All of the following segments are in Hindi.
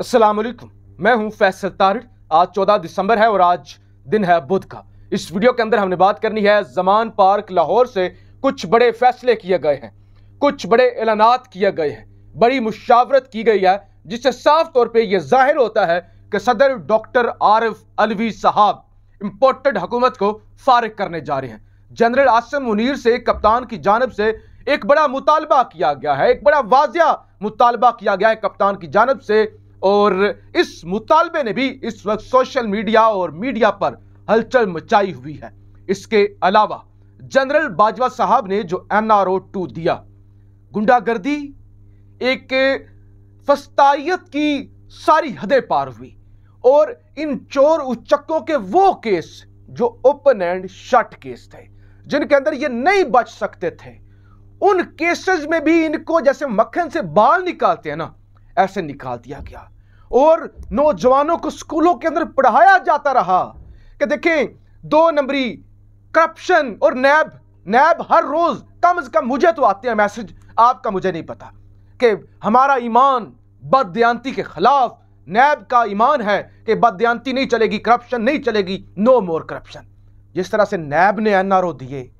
अस्सलाम मैं हूं फैसल तारिक आज 14 दिसंबर है और आज दिन है बुध का इस वीडियो के अंदर हमने बात करनी है जमान पार्क लाहौर से कुछ बड़े फैसले किए गए हैं कुछ बड़े ऐलानात किए गए हैं बड़ी मुशावरत की गई है जिससे साफ तौर पर यह जाहिर होता है कि सदर डॉक्टर आरिफ अलवी साहब इम्पोर्टेड हुकूमत को फारग करने जा रहे हैं जनरल आसम मुनीर से कप्तान की जानब से एक बड़ा मुतालबा किया गया है एक बड़ा वाजिया मुतालबा किया गया है कप्तान की जानब से और इस मुतालबे ने भी इस वक्त सोशल मीडिया और मीडिया पर हलचल मचाई हुई है इसके अलावा जनरल बाजवा साहब ने जो एन आर ओ टू दिया गुंडागर्दी एक फस्तायत की सारी हदें पार हुई और इन चोर उच्चकों के वो केस जो ओपन एंड शट केस थे जिनके अंदर ये नहीं बच सकते थे उन केसेस में भी इनको जैसे मक्खन से बाल निकालते हैं ना ऐसे निकाल दिया गया और नौजवानों को स्कूलों के अंदर पढ़ाया जाता रहा कि देखें दो नंबरी करप्शन और नैब नैब हर रोज़ कम से कम मुझे तो आते हैं मैसेज आपका मुझे नहीं पता कि हमारा ईमान बदयांती के ख़िलाफ़ नैब का ईमान है कि बदयांती नहीं चलेगी करप्शन नहीं चलेगी नो मोर करप्शन जिस तरह से नैब ने एन आर ओ दिए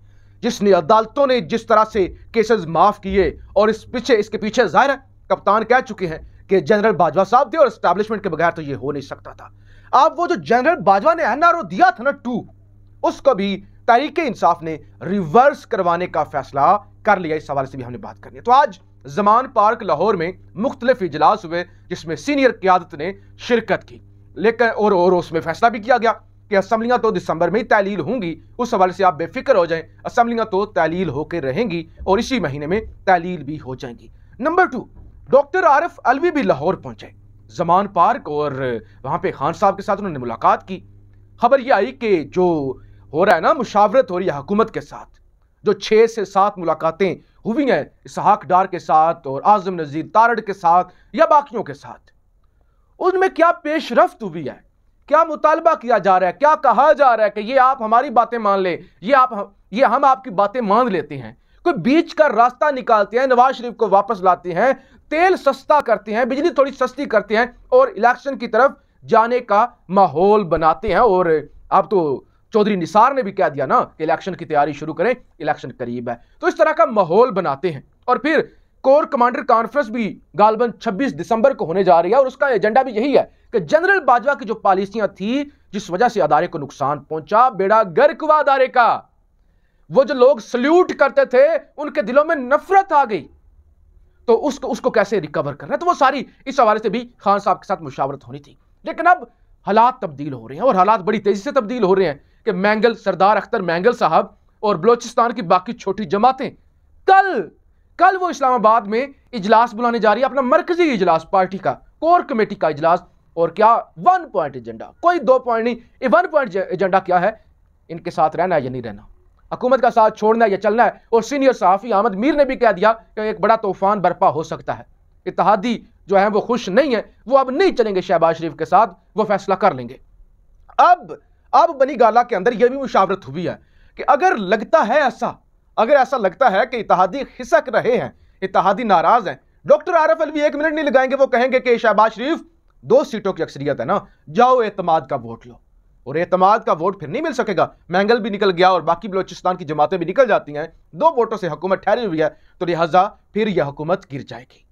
जिसने अदालतों ने जिस तरह से केसेस माफ़ किए और इस पीछे इसके पीछे ज़ाहिर है कप्तान कह चुके हैं कि जनरल बाजवा साहब थे और स्टैब्लिशमेंट के बगैर तो ये हो नहीं सकता था अब वो जो जनरल बाजवा ने एनआरओ दिया था ना टू उसको भी तहरीक इंसाफ ने रिवर्स करवाने का फैसला कर लिया इस हवाले से भी हमने बात करनी है तो आज जमान पार्क लाहौर में मुख्तलिफ इजलास हुए जिसमें सीनियर क्यादत ने शिरकत की लेकिन और, और उसमें फैसला भी किया गया कि असम्बलियाँ तो दिसंबर में ही तहलील होंगी उस हवाले से आप बेफिक्र हो जाएं असम्बलियाँ तो तहलील होकर रहेंगी और इसी महीने में तहलील भी हो जाएंगी number two doctor Arif Alvi भी लाहौर पहुंचे जमान पार्क और वहां पे खान साहब के साथ उन्होंने मुलाकात की खबर यह आई कि जो हो रहा है ना मुशावरत हो रही है हुकूमत के साथ जो छः से सात मुलाकातें हुई हैं इसहाक डार के साथ और आजम नज़ीर तारड़ के साथ या बाकियों के साथ उनमें क्या पेशरफ्त रफ्त हुई है क्या मुतालबा किया जा रहा है क्या कहा जा रहा है कि ये आप हमारी बातें मान लें ये आप ये हम आपकी बातें मान लेते हैं कोई बीच का रास्ता निकालते हैं नवाज शरीफ को वापस लाते हैं तेल सस्ता करते हैं बिजली थोड़ी सस्ती करते हैं और इलेक्शन की तरफ जाने का माहौल बनाते हैं और अब तो चौधरी निसार ने भी कह दिया ना कि इलेक्शन की तैयारी शुरू करें इलेक्शन करीब है तो इस तरह का माहौल बनाते हैं और फिर कोर कमांडर कॉन्फ्रेंस भी गालबन 26 दिसंबर को होने जा रही है और उसका एजेंडा भी यही है कि जनरल बाजवा की जो पॉलिसियां थी जिस वजह से अदारे को नुकसान पहुंचा बेड़ा गर्क हुआ अदारे का वो जो लोग सल्यूट करते थे उनके दिलों में नफरत आ गई तो उसको उसको कैसे रिकवर करना तो वो सारी इस हवाले से भी खान साहब के साथ मुशावरत होनी थी लेकिन अब हालात तब्दील हो रहे हैं और हालात बड़ी तेज़ी से तब्दील हो रहे हैं कि मैंगल सरदार अख्तर मैंगल साहब और बलोचिस्तान की बाकी छोटी जमातें कल कल वो इस्लामाबाद में इजलास बुलाने जा रही है अपना मरकजी इजलास पार्टी का कोर कमेटी का इजलास और क्या वन पॉइंट एजेंडा कोई दो पॉइंट नहीं वन पॉइंट एजेंडा क्या है इनके साथ रहना या नहीं रहना हुकूमत का साथ छोड़ना है या चलना है और सीनियर सहाफ़ी अहमद मीर ने भी कह दिया कि एक बड़ा तूफ़ान बर्पा हो सकता है इतिहादी जो है वो खुश नहीं है वो अब नहीं चलेंगे शहबाज शरीफ के साथ वो फैसला कर लेंगे अब अब बनी गाला के अंदर यह भी मुशावरत हुई है कि अगर लगता है ऐसा अगर ऐसा लगता है कि इतिहादी खिसक रहे हैं इतिहादी नाराज़ हैं डॉक्टर आरफ अलवी एक मिनट नहीं लगाएंगे वो कहेंगे कि शहबाज शरीफ दो सीटों की अक्सरियत है ना जाओ एतमाद का वोट लो और एतमाद का वोट फिर नहीं मिल सकेगा मैंगल भी निकल गया और बाकी बलोचिस्तान की जमातें भी निकल जाती हैं दो वोटों से हुकूमत ठहरी हुई है तो लिहाजा फिर यह हुकूमत गिर जाएगी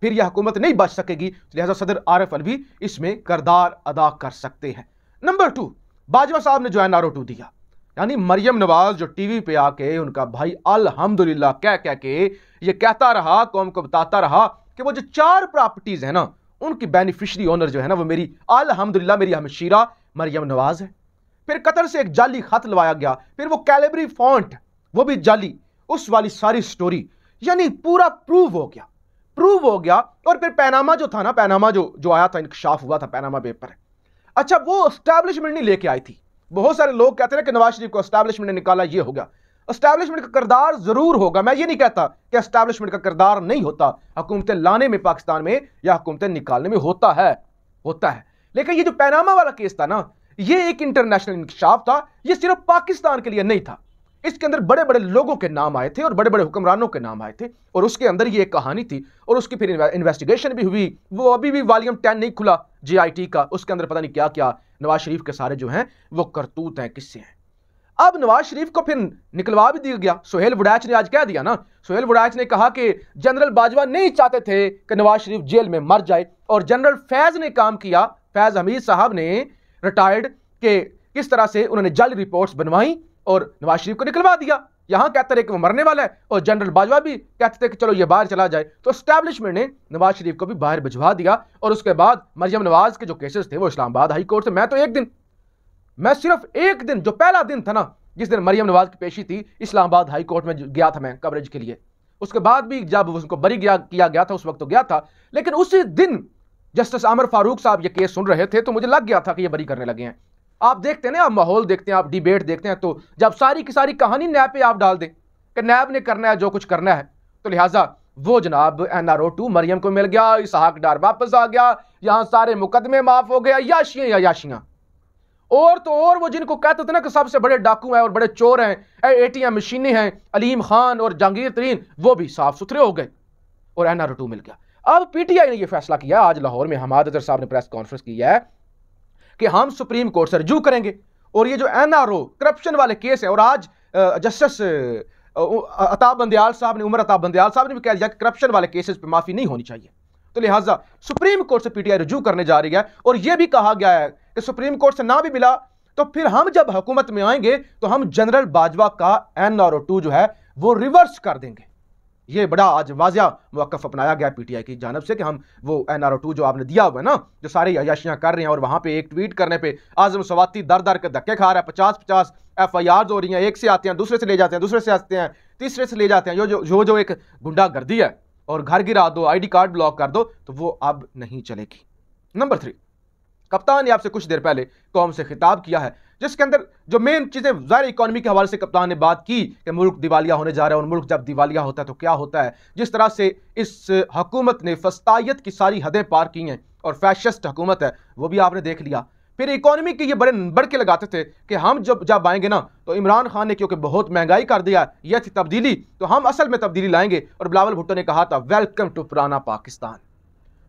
फिर यह हुकूमत नहीं बच सकेगी तो लिहाजा सदर आरफ अलवी इसमें करदार अदा कर सकते हैं नंबर टू बाजवा साहब ने जो है नारो टू दिया यानी मरियम नवाज जो टीवी पे आके उनका भाई अलहमदुल्ला कह कह के ये कहता रहा कौम को बताता रहा कि वो जो चार प्रॉपर्टीज़ है ना उनकी बेनिफिशरी ओनर जो है ना वो मेरी अलहमदिल्ला मेरी हमशीरा मरियम नवाज है फिर कतर से एक जाली खत लवाया गया फिर वो कैलेबरी फॉन्ट वो भी जाली उस वाली सारी स्टोरी यानी पूरा प्रूव हो गया प्रूव हो गया और फिर पैनामा जो था ना पैनामा जो जो आया था इंकशाफ हुआ था पैनामा पेपर अच्छा वो स्टैब्लिशमेंट नहीं लेके आई थी बहुत सारे लोग कहते हैं कि नवाज शरीफ को इस्टेब्लिशमेंट ने निकाला ये हो गया इस्टेब्लिशमेंट का किरदार ज़रूर होगा मैं ये नहीं कहता कि इस्टेब्लिशमेंट का किरदार नहीं होता हुकूमतें लाने में पाकिस्तान में या हुकूमतें निकालने में होता है होता है लेकिन ये जो पैनामा वाला केस था ना ये एक इंटरनेशनल इंकशाफ था ये सिर्फ पाकिस्तान के लिए नहीं था इसके अंदर बड़े बड़े लोगों के नाम आए थे और बड़े बड़े हुक्मरानों के नाम आए थे और उसके अंदर ये एक कहानी थी और उसकी फिर इन्वेस्टिगेशन भी हुई वो अभी भी वॉल्यूम टेन नहीं खुला जीआईटी का उसके अंदर पता नहीं क्या क्या नवाज शरीफ के सारे जो हैं वो करतूत हैं किससे हैं अब नवाज शरीफ को फिर निकलवा भी दिया गया सोहेल वुडैच ने आज कह दिया ना सोहेल वुडैच ने कहा कि जनरल बाजवा नहीं चाहते थे कि नवाज शरीफ जेल में मर जाए और जनरल फैज ने काम किया फैज हमीद साहब ने रिटायर्ड के किस तरह से उन्होंने जाली रिपोर्ट्स बनवाई और नवाज शरीफ को निकलवा दिया यहां कहते रहे कि वो मरने वाला है और जनरल बाजवा भी कहते थे कि चलो ये बाहर चला जाए तो स्टैब्लिशमेंट ने नवाज शरीफ को भी बाहर भिजवा दिया और उसके बाद मरियम नवाज के जो केसेस थे वो इस्लामाबाद हाई कोर्ट से मैं तो एक दिन मैं सिर्फ एक दिन जो पहला दिन था ना जिस दिन मरियम नवाज की पेशी थी इस्लामाबाद हाई कोर्ट में गया था मैं कवरेज के लिए उसके बाद भी जब उसको बरी गया किया गया था उस वक्त तो गया था लेकिन उसी दिन जस्टिस आमर फारूक साहब ये केस सुन रहे थे तो मुझे लग गया था कि ये बरी करने लगे हैं आप देखते हैं ना आप माहौल देखते हैं आप डिबेट देखते हैं तो जब सारी की सारी कहानी नैब पे आप डाल दें कि नैब ने करना है जो कुछ करना है तो लिहाजा वो जनाब N R O two Maryam को मिल गया इसहाक डार वापस आ गया यहाँ सारे मुकदमे माफ हो गया याशियाँ या याशियाँ और तो और वो जिनको कहते थे ना कि सबसे बड़े डाकू हैं और बड़े चोर हैं ए टी एम मशीनें हैं अलीम खान और जहांगीर तरीन वो भी साफ सुथरे हो गए और एन आर ओ टू मिल गया अब पीटीआई ने यह फैसला किया आज लाहौर में हमाद अजहर साहब ने प्रेस कॉन्फ्रेंस की है कि हम सुप्रीम कोर्ट से रजू करेंगे और ये जो एनआरओ करप्शन वाले केस है और आज जस्टिस अताब बंदयाल साहब ने उमर अताब बंदयाल साहब ने भी कह दिया कि करप्शन वाले केसेस पे माफ़ी नहीं होनी चाहिए तो लिहाजा सुप्रीम कोर्ट से पीटीआई रजू करने जा रही है और यह भी कहा गया है कि सुप्रीम कोर्ट से ना भी मिला तो फिर हम जब हुकूमत में आएंगे तो हम जनरल बाजवा का एन आर ओ टू जो है वो रिवर्स कर देंगे ये बड़ा आज वाजिया मौकफ अपनाया गया पीटीआई की जानब से कि हम वो एन आर ओ टू जो आपने दिया हुआ है ना जो सारी अयाशियाँ कर रहे हैं और वहाँ पे एक ट्वीट करने पे आजम सवाती दर दर के धक्के खा रहा है पचास पचास एफ आई आर हो रही हैं एक से आते हैं दूसरे से ले जाते हैं दूसरे से आते हैं तीसरे से ले जाते हैं जो जो जो, जो एक गुंडागर्दी है और घर गिरा दो आई डी कार्ड ब्लॉक कर दो तो वो अब नहीं चलेगी नंबर थ्री कप्तान ने आपसे कुछ देर पहले कौम से खिताब किया है जिसके अंदर जो मेन चीज़ें ज़ाहिर इकोनॉमी के हवाले से कप्तान ने बात की कि मुल्क दिवालिया होने जा रहा है और मुल्क जब दिवालिया होता है तो क्या होता है जिस तरह से इस हकूमत ने फस्तायत की सारी हदें पार की हैं और फैशस्ट हकूमत है वो भी आपने देख लिया फिर इकोनॉमी के ये बड़े बढ़ के लगाते थे कि हम जब जब आएंगे ना तो इमरान खान ने क्योंकि बहुत महंगाई कर दिया यह थी तब्दीली तो हम असल में तब्दीली लाएंगे और बिलावल भुट्टो ने कहा था वेलकम टू पुराना पाकिस्तान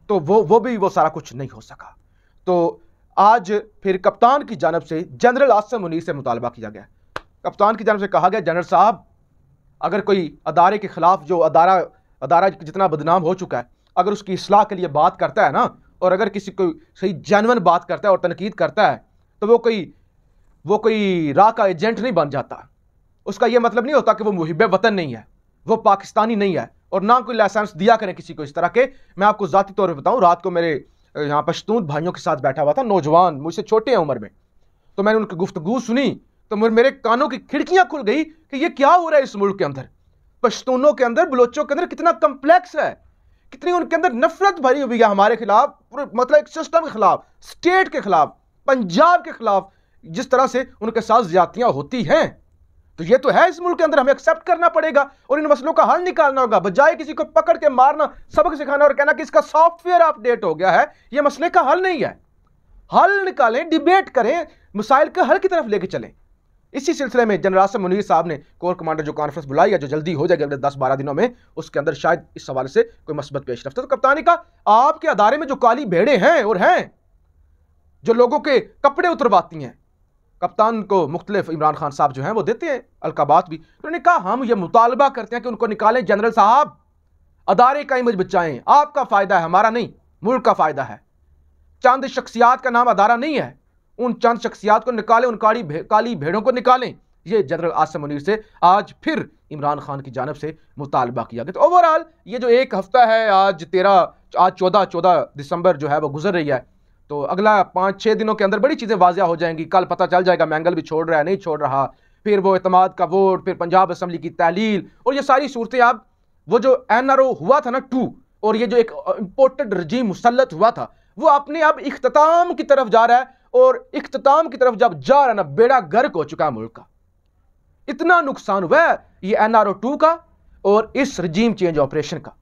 तो वो वो भी वो सारा कुछ नहीं हो सका तो आज फिर कप्तान की जानब से जनरल आसम मुनीर से मुतालबा किया गया कप्तान की जानब से कहा गया जनरल साहब अगर कोई अदारे के ख़िलाफ़ जो अदारा अदारा जितना बदनाम हो चुका है अगर उसकी असलाह के लिए बात करता है ना और अगर किसी को सही जानवन बात करता है और तनकीद करता है तो वो कोई वो कोई राह का एजेंट नहीं बन जाता उसका यह मतलब नहीं होता कि वो मुहिब वतन नहीं है वो पाकिस्तानी नहीं है और ना कोई लाइसेंस दिया करें किसी को इस तरह के मैं आपको ज़ाती तौर पर बताऊँ रात को मेरे यहाँ पश्तून भाइयों के साथ बैठा हुआ था नौजवान मुझसे छोटे हैं उम्र में तो मैंने उनकी गुफ्तगु सुनी तो मेरे कानों की खिड़कियां खुल गई कि ये क्या हो रहा है इस मुल्क के अंदर पश्तूनों के अंदर बलोचों के अंदर कितना कम्प्लेक्स है कितनी उनके अंदर नफरत भरी हुई है हमारे खिलाफ मतलब एक सिस्टम के खिलाफ स्टेट के खिलाफ पंजाब के खिलाफ जिस तरह से उनके साथ ज्यादतियाँ होती हैं तो ये तो है इस मुल्क के अंदर हमें एक्सेप्ट करना पड़ेगा और इन मसलों का हल निकालना होगा बजाय किसी को पकड़ के मारना सबक सिखाना और कहना कि इसका सॉफ्टवेयर अपडेट हो गया है ये मसले का हल नहीं है हल निकालें डिबेट करें मिसाइल के हल की तरफ लेके चलें इसी सिलसिले में जनरल आसम मुनीर साहब ने कोर कमांडर जो कॉन्फ्रेंस बुलाई है जो जल्दी हो जाएगी अगले दस बारह दिनों में उसके अंदर शायद इस हवाले से कोई मस्बत पेश रफ्त तो कप्तानी का आपके अदारे में जो काली भेड़े हैं और हैं जो लोगों के कपड़े उतरवाती हैं कप्तान को मुख्तलिफ इमरान खान साहब जो हैं वो देते हैं अलकाबात भी तो उन्होंने कहा हम ये मुतालबा करते हैं कि उनको निकालें जनरल साहब अदारे का इमज बचाएं आपका फ़ायदा है हमारा नहीं मुल्क का फ़ायदा है चंद शख्सियात का नाम अदारा नहीं है उन चंद शख्सियात को निकालें उन काली भे, काली भेड़ों को निकालें ये जनरल आसम मुनीर से आज फिर इमरान खान की जानब से मुतालबा किया गया तो ओवरऑल ये जो एक हफ्ता है आज तेरह आज चौदह चौदह दिसंबर जो है वो गुजर रही है तो अगला पाँच छः दिनों के अंदर बड़ी चीज़ें वाजिया हो जाएंगी कल पता चल जाएगा मैंगल भी छोड़ रहा है नहीं छोड़ रहा फिर वो अतमाद का वोट फिर पंजाब असम्बली की तहलील और ये सारी सूरत आप वो जो एन हुआ था ना टू और ये जो एक इम्पोर्टेड रजीम मुसलत हुआ था वो अपने आप इख्ताम की तरफ जा रहा है और इख्ताम की तरफ जब जा रहा है ना बेड़ा गर्क हो चुका है मुल्क का इतना नुकसान हुआ है ये एन आर ओ टू का और इस रजीम चेंज ऑपरेशन का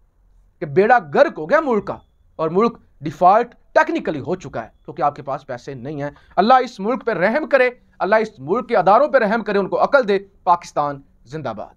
कि बेड़ा गर्क हो गया मुल्क का और मुल्क डिफ़ॉल्ट टेक्निकली हो चुका है क्योंकि आपके पास पैसे नहीं हैं अल्लाह इस मुल्क पर रहम करे अल्लाह इस मुल्क के अदारों पर रहम करे उनको अकल दे पाकिस्तान जिंदाबाद